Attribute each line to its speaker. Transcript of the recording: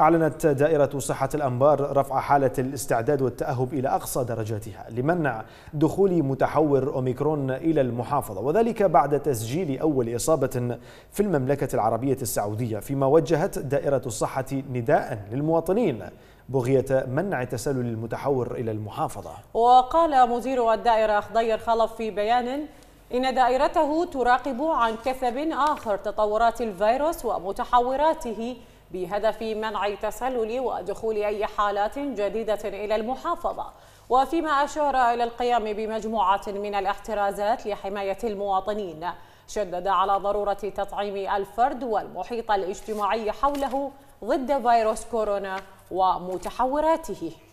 Speaker 1: أعلنت دائرة صحة الأنبار رفع حالة الاستعداد والتأهب إلى أقصى درجاتها لمنع دخول متحور أوميكرون إلى المحافظة وذلك بعد تسجيل أول إصابة في المملكة العربية السعودية فيما وجهت دائرة الصحة نداء للمواطنين بغية منع تسلل المتحور إلى المحافظة
Speaker 2: وقال مدير الدائرة خضير خلف في بيان إن دائرته تراقب عن كثب آخر تطورات الفيروس ومتحوراته بهدف منع تسلل ودخول أي حالات جديدة إلى المحافظة وفيما أشار إلى القيام بمجموعة من الاحترازات لحماية المواطنين شدد على ضرورة تطعيم الفرد والمحيط الاجتماعي حوله ضد فيروس كورونا ومتحوراته